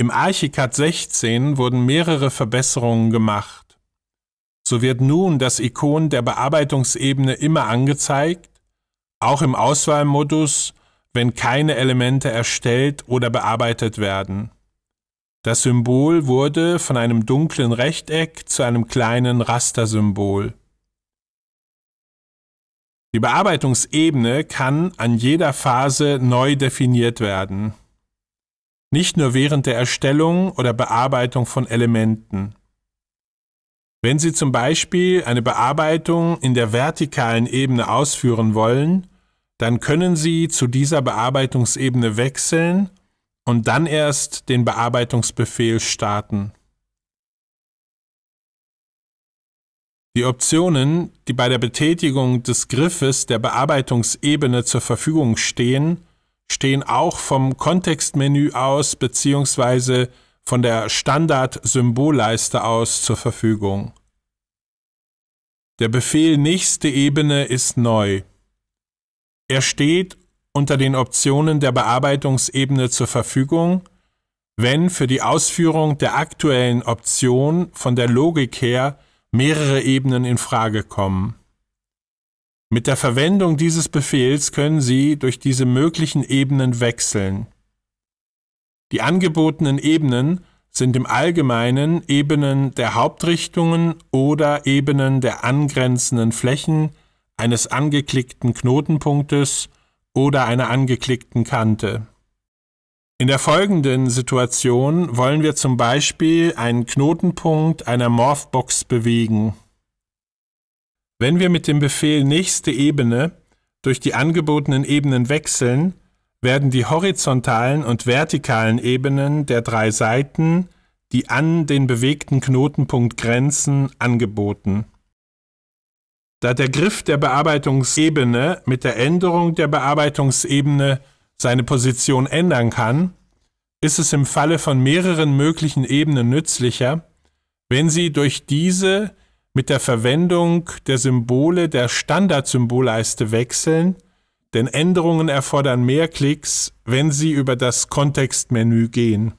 Im Archicad 16 wurden mehrere Verbesserungen gemacht. So wird nun das Ikon der Bearbeitungsebene immer angezeigt, auch im Auswahlmodus, wenn keine Elemente erstellt oder bearbeitet werden. Das Symbol wurde von einem dunklen Rechteck zu einem kleinen Rastersymbol. Die Bearbeitungsebene kann an jeder Phase neu definiert werden nicht nur während der Erstellung oder Bearbeitung von Elementen. Wenn Sie zum Beispiel eine Bearbeitung in der vertikalen Ebene ausführen wollen, dann können Sie zu dieser Bearbeitungsebene wechseln und dann erst den Bearbeitungsbefehl starten. Die Optionen, die bei der Betätigung des Griffes der Bearbeitungsebene zur Verfügung stehen, stehen auch vom Kontextmenü aus beziehungsweise von der Standard-Symbolleiste aus zur Verfügung. Der Befehl nächste Ebene ist neu. Er steht unter den Optionen der Bearbeitungsebene zur Verfügung, wenn für die Ausführung der aktuellen Option von der Logik her mehrere Ebenen in Frage kommen. Mit der Verwendung dieses Befehls können Sie durch diese möglichen Ebenen wechseln. Die angebotenen Ebenen sind im Allgemeinen Ebenen der Hauptrichtungen oder Ebenen der angrenzenden Flächen eines angeklickten Knotenpunktes oder einer angeklickten Kante. In der folgenden Situation wollen wir zum Beispiel einen Knotenpunkt einer Morphbox bewegen. Wenn wir mit dem Befehl nächste Ebene durch die angebotenen Ebenen wechseln, werden die horizontalen und vertikalen Ebenen der drei Seiten, die an den bewegten Knotenpunkt grenzen, angeboten. Da der Griff der Bearbeitungsebene mit der Änderung der Bearbeitungsebene seine Position ändern kann, ist es im Falle von mehreren möglichen Ebenen nützlicher, wenn sie durch diese mit der Verwendung der Symbole, der Standardsymbolleiste wechseln, denn Änderungen erfordern mehr Klicks, wenn sie über das Kontextmenü gehen.